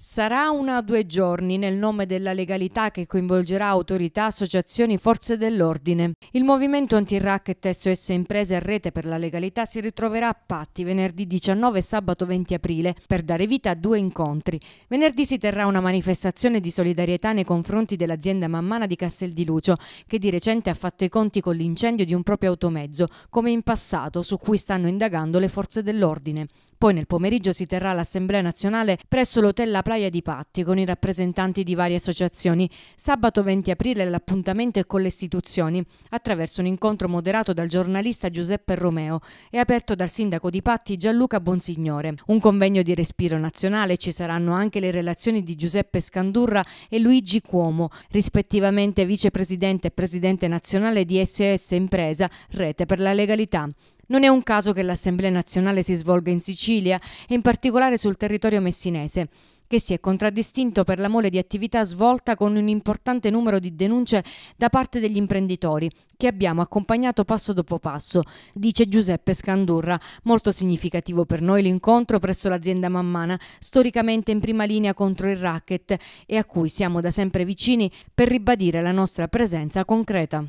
Sarà una o due giorni nel nome della legalità che coinvolgerà autorità, associazioni, forze dell'ordine. Il movimento anti-racket SOS Imprese a Rete per la Legalità si ritroverà a Patti venerdì 19 e sabato 20 aprile per dare vita a due incontri. Venerdì si terrà una manifestazione di solidarietà nei confronti dell'azienda mammana di Castel di Lucio che di recente ha fatto i conti con l'incendio di un proprio automezzo, come in passato, su cui stanno indagando le forze dell'ordine. Poi nel pomeriggio si terrà l'Assemblea Nazionale presso l'Hotel La Playa di Patti con i rappresentanti di varie associazioni. Sabato 20 aprile l'appuntamento è con le istituzioni attraverso un incontro moderato dal giornalista Giuseppe Romeo e aperto dal sindaco di Patti Gianluca Bonsignore. Un convegno di respiro nazionale ci saranno anche le relazioni di Giuseppe Scandurra e Luigi Cuomo, rispettivamente vicepresidente e presidente nazionale di SOS Impresa, Rete per la Legalità. Non è un caso che l'Assemblea nazionale si svolga in Sicilia e in particolare sul territorio messinese che si è contraddistinto per la mole di attività svolta con un importante numero di denunce da parte degli imprenditori, che abbiamo accompagnato passo dopo passo, dice Giuseppe Scandurra. Molto significativo per noi l'incontro presso l'azienda Mammana, storicamente in prima linea contro il racket e a cui siamo da sempre vicini per ribadire la nostra presenza concreta.